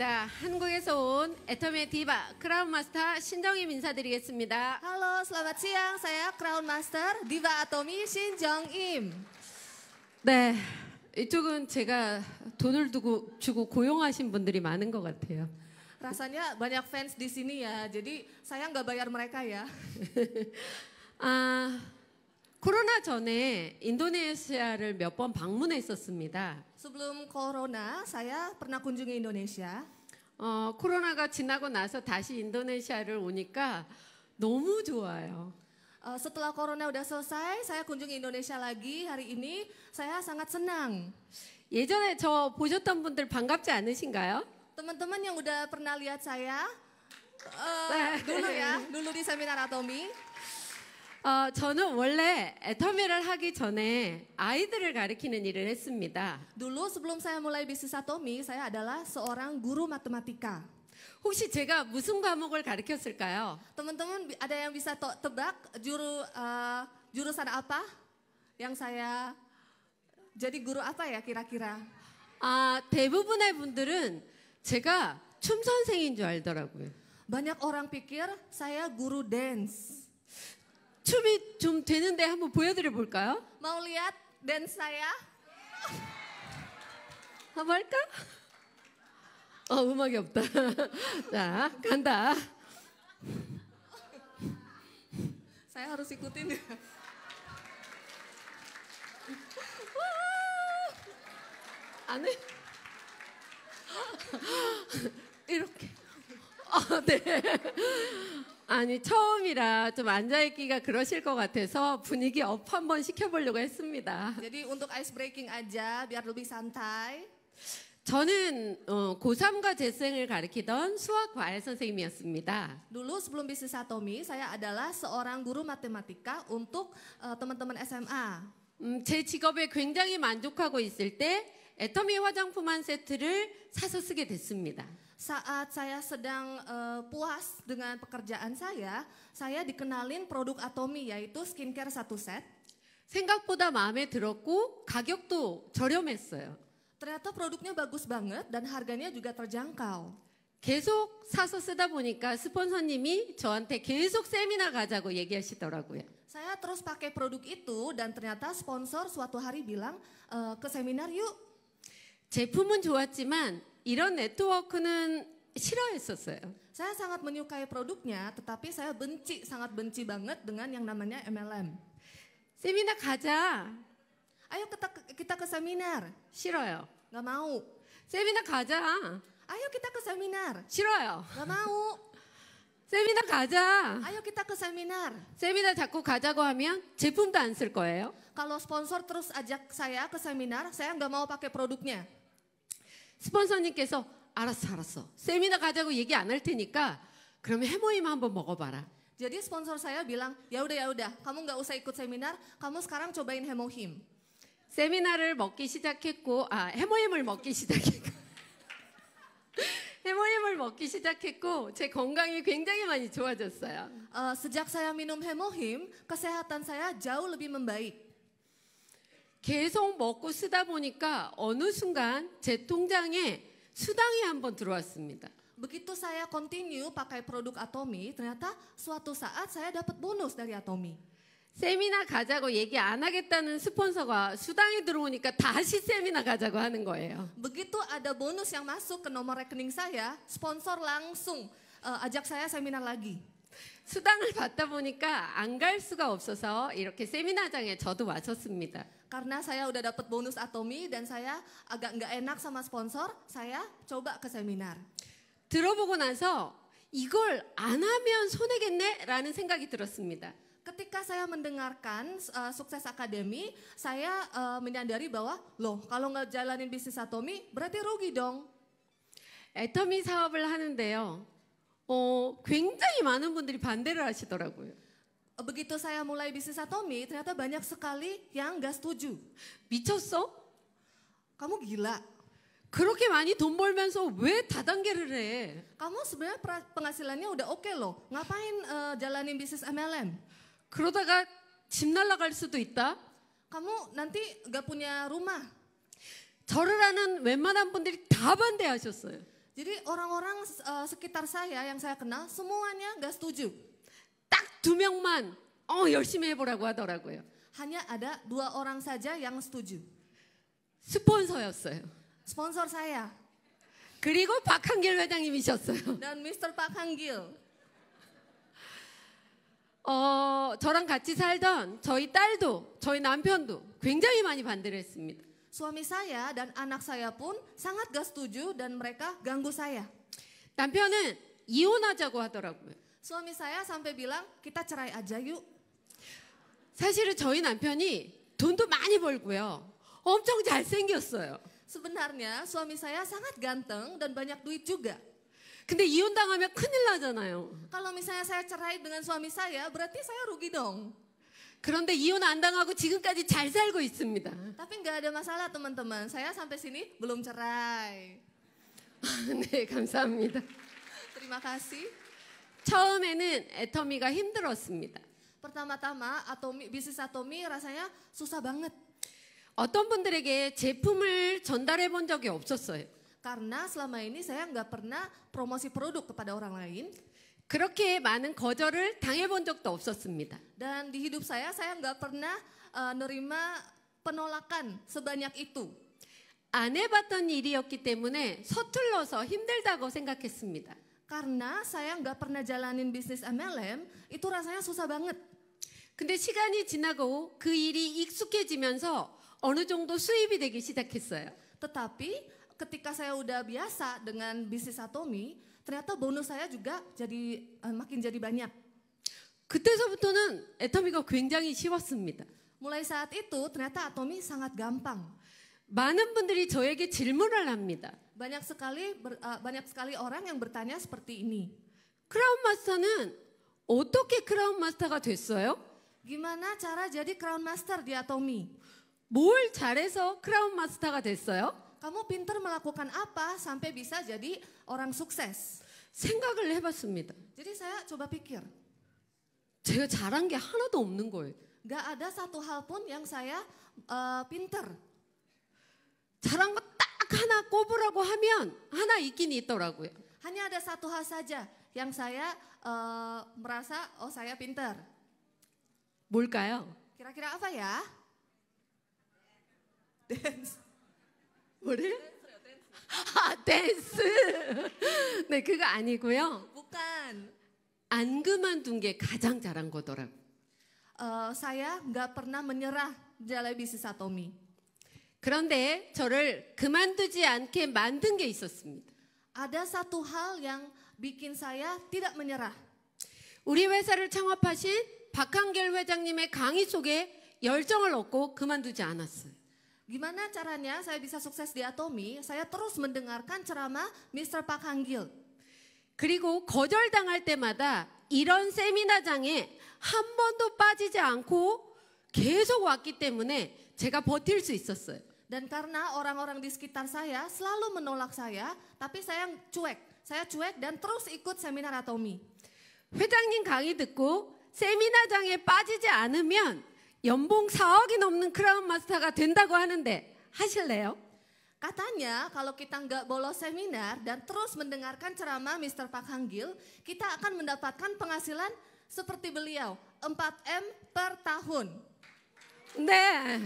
반갑습니다. 한국에서 온 애터미의 디바 크라운 마스터 신정임 인사드리겠습니다. Halo, selamat siang. Saya Crown Master Diva Atomi 신정임. 네, 이쪽은 제가 돈을 두고 주고 고용하신 분들이 많은 것 같아요. Rasanya banyak fans di sini ya. Jadi saya nggak bayar mereka ya. 아, 코로나 전에 인도네시아를 몇 번 방문했었습니다. Sebelum corona, saya pernah kunjungi Indonesia. 어, 코로나가 지나고 나서 다시 인도네시아를 오니까 너무 좋아요. setelah corona udah selesai, saya kunjungi Indonesia lagi hari ini. Saya sangat senang. 예전에 저 보셨던 분들 반갑지 않으신가요? Teman-teman yang udah pernah lihat saya, uh, dulu ya, dulu di seminar a t o m i 어, 저는 원래 에터미를 하기 전에 아이들을 가르치는 일을 했습니다. Dulu sebelum saya mulai bisnis atomi, saya adalah seorang guru matematika. 혹시 제가 무슨 과목을 가르쳤을까요? Teman-teman ada yang bisa tebak juru uh, jurusan apa yang saya jadi guru apa ya kira-kira? 아, 대부분의 분들은 제가 춤 선생인 줄 알더라고요. Banyak orang pikir saya guru dance. 춤이 좀 되는데 한번 보여드려 볼까요? Mau l i h a 한번 할까? 어, 음악이 없다. 자, 간다. saya h a r u 안 해? 이렇게. 아, 네. 아니 처음이라 좀 앉아 있기가 그러실 것 같아서 분위기 업 한번 시켜보려고 했습니다. Jadi untuk ice breaking aja biar lebih santai. 저는 어, 고3과 재생을 가르치던 수학 과외 선생님이었습니다. Dulu sebelum bisnis atomi, saya adalah seorang guru matematika untuk teman-teman uh, teman -teman SMA. 음, 제 직업에 굉장히 만족하고 있을 때 에터미 화장품 한 세트를 사서 쓰게 됐습니다. Saat saya sedang uh, puas dengan pekerjaan saya, saya dikenalin produk Atomi yaitu skincare satu set. 생각보다 마음에 들었고 가격도 저렴했어요. Ternyata produknya bagus banget dan harganya juga terjangkau. 계속 사서 쓰다 보니까 스폰서님이 저한테 계속 세미나 가자고 얘기하시더라고요. Saya terus pakai produk itu dan ternyata sponsor suatu hari bilang uh, ke seminar yuk 제품은 좋았지만 이런 네트워크는 싫어했었어요. Saya sangat menyukai produknya, tetapi saya benci, sangat benci banget dengan yang namanya MLM. Seminar 가자. Ayo kita kita ke seminar. 싫어요. Gak mau. Seminar 가자. Ayo kita ke seminar. 싫어요. Gak mau. Seminar 가자. Ayo kita ke seminar. 세미나 자꾸 가자고 하면 제품도 안 쓸 거예요. Kalau sponsor terus ajak saya ke seminar, saya nggak mau pakai produknya. 스폰서님께서 알았어 알았어 세미나 가자고 얘기 안 할 테니까 그러면 해모임 한번 먹어봐라. Jadi sponsor saya bilang, ya udah ya udah, kamu nggak usah ikut seminar, kamu sekarang cobain hemohim. 세미나를 먹기 시작했고, 아 해모임을 먹기 시작했고, 해모임을 먹기 시작했고, 제 건강이 굉장히 많이 좋아졌어요. Uh, sejak saya minum hemohim, kesehatan saya jauh lebih membaik. 계속 먹고 쓰다 보니까 어느 순간 제 통장에 수당이 한번 들어왔습니다. Begitu saya continue pakai produk Atomi, ternyata suatu saat saya dapat bonus dari Atomi. 세미나 가자고 얘기 안 하겠다는 스폰서가 수당이 들어오니까 다시 세미나 가자고 하는 거예요. Begitu ada bonus yang masuk ke nomor rekening saya, sponsor langsung uh, ajak saya seminar lagi. 수당을 받다 보니까 안 갈 수가 없어서 이렇게 세미나장에 저도 왔었습니다. Karena saya udah dapat bonus Atomi dan saya agak nggak enak sama sponsor, saya coba ke seminar. 들어보고 나서 이걸 안 하면 손해겠네라는 생각이 들었습니다. Ketika saya mendengarkan uh, sukses akademi, saya uh, menyadari bahwa loh kalau nggak jalanin bisnis Atomi berarti rugi dong. 애터미 사업을 하는데요. 어, 굉장히 많은 분들이 반대를 하시더라고요. Begitu saya mulai bisnis atomi, ternyata banyak sekali yang gak setuju. 미쳤어? Kamu gila. 그렇게 많이 돈 벌면서 왜 다단계를 해? Kamu sebenarnya penghasilannya udah oke okay loh. Ngapain uh, jalanin bisnis MLM? 그러다가 집 날라갈 수도 있다. Kamu nanti gak punya rumah. 저를 아는 웬만한 분들이 다 반대하셨어요. Jadi orang-orang uh, sekitar saya yang saya kenal semuanya nggak setuju. 딱두 명만 어 열심히 해보라고 하더라고요. Hanya ada dua orang saja yang setuju. 스폰서였어요. 스폰서 saya. 그리고 박한길 회장님이셨어요. Dan Mr. 박한길. 어, 저랑 같이 살던 저희 딸도 저희 남편도 굉장히 많이 반대를 했습니다. Suami saya dan anak saya pun sangat gak setuju dan mereka ganggu saya. 남편은 이혼하자고 하더라고요. Suami saya sampai bilang kita cerai aja yuk. 사실은 저희 남편이 돈도 많이 벌고요. 엄청 잘생겼어요. Sebenarnya suami saya sangat ganteng dan banyak duit juga. 근데 당하면 큰일 나잖아요. Kalau misalnya saya cerai dengan suami saya, berarti saya rugi dong. 그런데 이혼 안 당하고 지금까지 잘 살고 있습니다. Tapi nggak ada masalah teman-teman. Saya sampai sini belum cerai. 네, 감사합니다. Terima kasih. 처음에는 애터미가 힘들었습니다. Pertama-tama atomi bisnis atomi rasanya susah banget. 어떤 분들에게 제품을 전달해 본 적이 없었어요. Karena selama ini saya nggak pernah promosi produk kepada orang lain. 그렇게 많은 거절을 당해본 적도 없었습니다. Dan di hidup saya saya nggak pernah uh, nerima penolakan sebanyak itu. 안 해봤던 일이었기 때문에 서툴러서 힘들다고 생각했습니다. Karena saya nggak pernah jalanin bisnis MLM, itu rasanya susah banget. 근데 시간이 지나고 그 일이 익숙해지면서 어느 정도 수입이 되기 시작했어요. Tetapi ketika saya udah biasa dengan bisnis Atomi, ternyata bonus saya juga jadi uh, makin jadi banyak. 그때서부터는 애터미가 굉장히 쉬웠습니다. Mulai saat itu ternyata atomi sangat gampang. 많은 분들이 저에게 질문을 합니다. banyak sekali ber, uh, banyak sekali orang yang bertanya seperti ini. 크라운 마스터는 어떻게 크라운 마스터가 됐어요? Gimana cara jadi crown master di Atomi? 뭘 잘해서 크라운 마스터가 됐어요? kamu pinter melakukan apa sampai bisa jadi orang sukses? 생각을 해봤습니다. Jadi saya coba pikir. 제가 잘한 게 하나도 없는 거예요. Gak ada satu hal pun yang saya uh, pinter. 잘한 거 하나 꼽으라고 하면 하나 있긴 있더라고요. Hanya ada satu hal saja yang saya uh, merasa oh saya pinter. 뭘까요? Kira-kira apa ya? Dance. 뭐래? 아 댄스. 네 그거 아니고요. b u 안 그만둔 게 가장 잘한 거더라고. u saya nggak pernah menyerah dalam bisnis Atomi. 그런데 저를 그만두지 않게 만든 게 있었습니다. Ada satu hal yang bikin saya tidak menyerah. 우리 회사를 창업하신 박한결 회장님의 강의 속에 열정을 얻고 그만두지 않았어요. Gimana caranya saya bisa sukses di Atomi? Saya terus mendengarkan ceramah Mr. Park Hangil. 그리고 거절당할 때마다 이런 세미나장에 한 번도 빠지지 않고 계속 왔기 때문에 제가 버틸 수 있었어요. Dan karena orang-orang di sekitar saya selalu menolak saya, tapi saya cuek. Saya cuek dan terus ikut seminar Atomi. 회장님 강의 듣고 세미나장에 빠지지 않으면 연봉 4억이 넘는 크라운 마스터가 된다고 하는데 하실래요? Katanya kalau kita nggak bolos seminar dan terus mendengarkan ceramah Mr. Pak Hanggil, kita akan mendapatkan penghasilan seperti beliau, 4M per tahun. 네.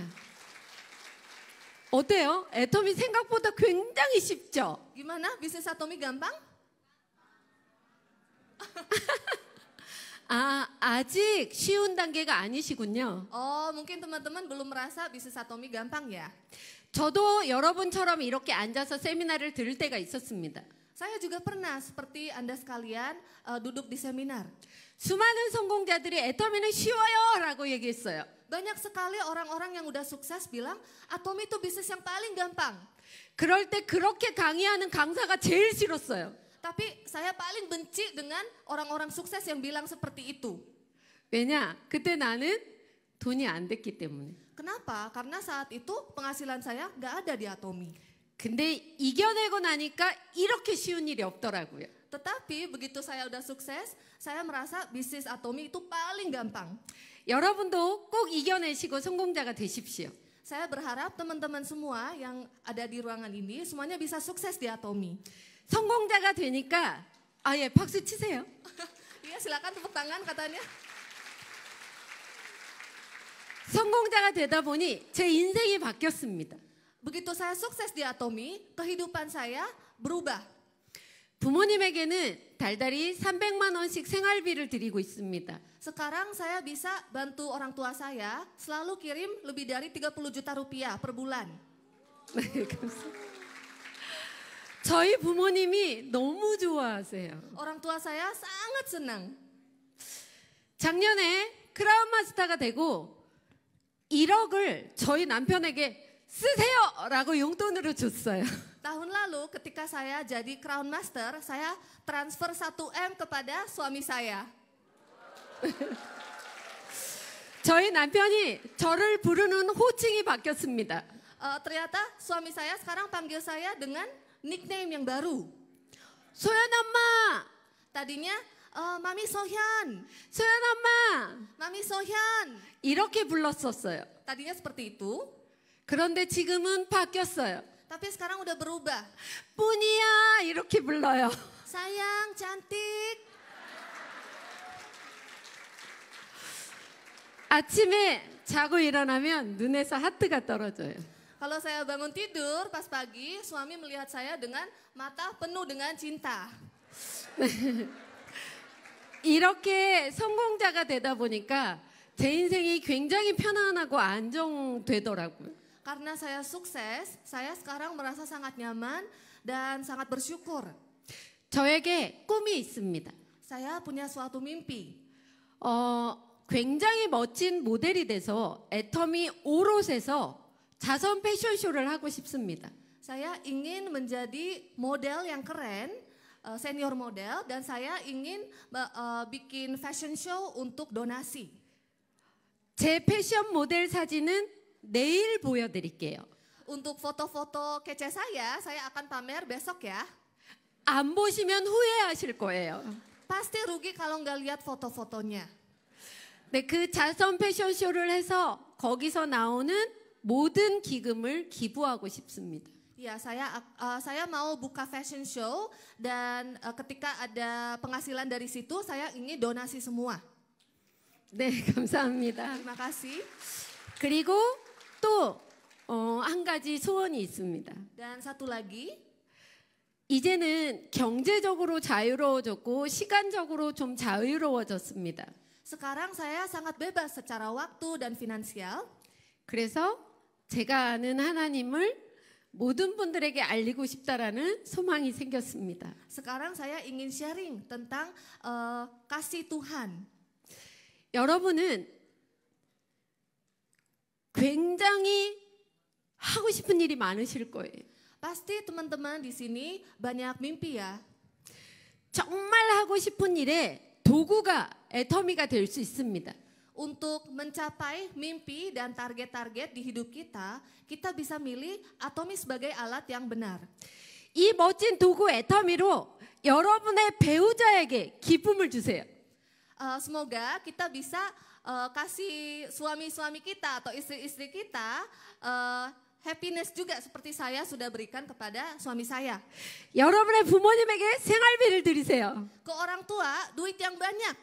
어때요? 애터미 생각보다 굉장히 쉽죠? Gimana? Bisnis atomi gampang? 아, 아직 쉬운 단계가 아니시군요. Oh, mungkin teman-teman belum merasa bisnis atomi gampang ya. 저도 여러분처럼 이렇게 앉아서 세미나를 들을 때가 있었습니다. Saya juga pernah seperti Anda sekalian uh, duduk di seminar. 수많은 성공자들이 애터미는 쉬워요라고 얘기했어요. Banyak sekali orang-orang yang udah sukses bilang atomi itu bisnis yang paling gampang. 그럴 때 그렇게 강의하는 강사가 제일 싫었어요. Tapi saya paling benci dengan orang-orang sukses yang bilang seperti itu. 왜냐? 그때 나는 돈이 안 됐기 때문에. Kenapa? Karena saat itu penghasilan saya nggak ada di Atomi. 근데 이겨내고 나니까 이렇게 쉬운 일이 없더라고요. Tetapi begitu saya udah sukses, saya merasa bisnis Atomi itu paling gampang. 여러분도 꼭 이겨내시고 성공자가 되십시오. Saya berharap teman-teman semua yang ada di ruangan ini semuanya bisa sukses di Atomi. 성공자가 되니까 아예 박수 치세요. ya silakan tepuk tangan katanya. 성공자가 되다 보니 제 인생이 바뀌었습니다. Begitu saya sukses di Atomi, kehidupan saya berubah. 부모님에게는 달달이 300만 원씩 생활비를 드리고 있습니다. Sekarang saya bisa bantu orang tua saya selalu kirim lebih dari 30 juta rupiah per bulan. 감사합니다. 저희 부모님이 너무 좋아하세요. Orang tua saya sangat senang. 작년에 크라운 마스터가 되고 1억을 저희 남편에게 쓰세요라고 용돈으로 줬어요. Tahun lalu ketika saya jadi crown master, saya transfer 1M kepada suami saya. 저희 남편이 저를 부르는 호칭이 바뀌었습니다. Uh, ternyata suami saya sekarang panggil saya dengan nickname yang baru. Soyan Amma. Tadinya 어, 마미 소현. 소연 엄마. 마미 소현. 이렇게 불렀었어요. Tadinya seperti itu. 그런데 지금은 바뀌었어요. Tapi sekarang udah berubah. 뿌니야 이렇게 불러요. Sayang, cantik. 아침에 자고 일어나면 눈에서 하트가 떨어져요. Kalau saya bangun tidur pas pagi, suami melihat saya dengan mata penuh dengan cinta. 이렇게 성공자가 되다 보니까 제 인생이 굉장히 편안하고 안정되더라고요. Karena saya sukses, saya sekarang merasa sangat nyaman dan sangat bersyukur. 저에게 꿈이 있습니다. Saya punya suatu mimpi. 어, 굉장히 멋진 모델이 돼서 애터미 오롯에서 자선 패션쇼를 하고 싶습니다. Saya ingin menjadi model yang keren, senior model, dan saya ingin uh, bikin fashion show untuk donasi. 제 패션 모델 사진은 내일 보여드릴게요. Untuk foto-foto kece saya, saya akan pamer besok ya. 안 보시면 후회하실 거예요. Pasti rugi kalau nggak lihat foto-fotonya. 네, 그 자선 패션쇼를 해서 거기서 나오는 모든 기금을 기부하고 싶습니다. Ya, saya uh, saya mau buka fashion show dan uh, ketika ada penghasilan dari situ saya ingin donasi semua. 네, 감사합니다. Terima kasih. 그리고 또 어, 한 가지 소원이 있습니다. Dan satu lagi. 이제는 경제적으로 자유로워졌고 시간적으로 좀 자유로워졌습니다. Sekarang saya sangat bebas secara waktu dan finansial. 그래서 제가 아는 하나님을 모든 분들에게 알리고 싶다라는 소망이 생겼습니다. Sekarang saya ingin sharing tentang uh, kasih Tuhan. 여러분은 굉장히 하고 싶은 일이 많으실 거예요. Pasti teman-teman di sini banyak mimpi ya. 정말 하고 싶은 일에 도구가 애터미가 될 수 있습니다. untuk mencapai mimpi dan target-target di hidup kita, kita bisa milih atomi sebagai alat yang benar. 이 멋진 도구 애터미로 여러분의 배우자에게 기쁨을 주세요. semoga kita bisa uh, kasih suami-suami kita atau istri-istri kita uh, happiness juga seperti saya sudah berikan kepada suami saya. 여러분의 부모님에게 생활비를 드리세요. Ke orang tua duit yang banyak.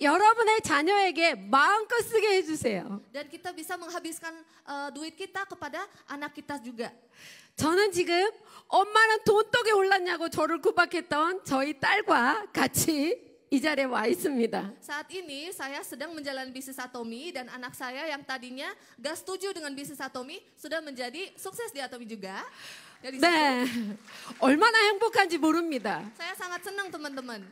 여러분의 자녀에게 마음껏 쓰게 해주세요. Dan kita bisa menghabiskan uh, duit kita kepada anak kita juga. 저는 지금 엄마는 돈독에 올랐냐고 저를 구박했던 저희 딸과 같이 이 자리에 와 있습니다. Saat ini saya sedang menjalani bisnis Atomi dan anak saya yang tadinya gak setuju dengan bisnis Atomi sudah menjadi sukses di Atomi juga. Dari 네, situ, 얼마나 행복한지 모릅니다. Saya sangat senang teman-teman.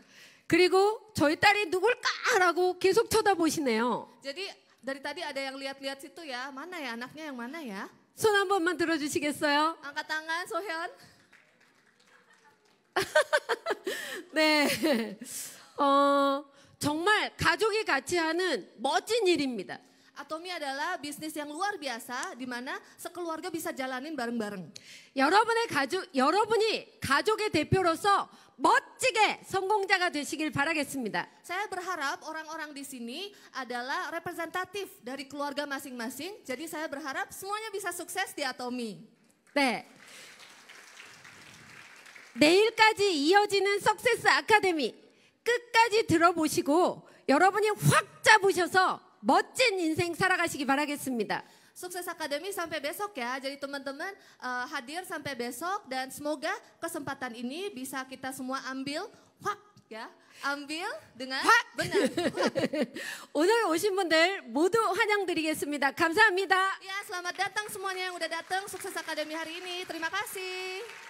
그리고 저희 딸이 누굴까라고 계속 쳐다보시네요. Jadi dari tadi ada yang lihat-lihat situ ya, mana ya anaknya yang mana ya? 손한 번만 들어주시겠어요? Angkat tangan, Sohyun. 네. 어, 정말 가족이 같이 하는 멋진 일입니다. Atomi adalah bisnis yang luar biasa di mana sekeluarga bisa jalanin bareng-bareng. 여러분의 가족 여러분이 가족의 대표로서 멋지게 성공자가 되시길 바라겠습니다. Saya berharap orang-orang di sini adalah representatif dari keluarga masing-masing. Jadi saya berharap semuanya bisa sukses di Atomi. 네. 내일까지 이어지는 석세스 아카데미 끝까지 들어보시고 여러분이 확 잡으셔서 멋진 인생 살아가시기 바라겠습니다. Sukses Akademi sampai besok ya. Jadi teman-teman uh, hadir sampai besok dan semoga kesempatan ini bisa kita semua ambil Wah, ya, ambil dengan benar. 오늘 오신 분들 모두 환영드리겠습니다. 감사합니다. Ya, selamat datang semuanya yang udah datang Sukses Akademi hari ini. Terima kasih.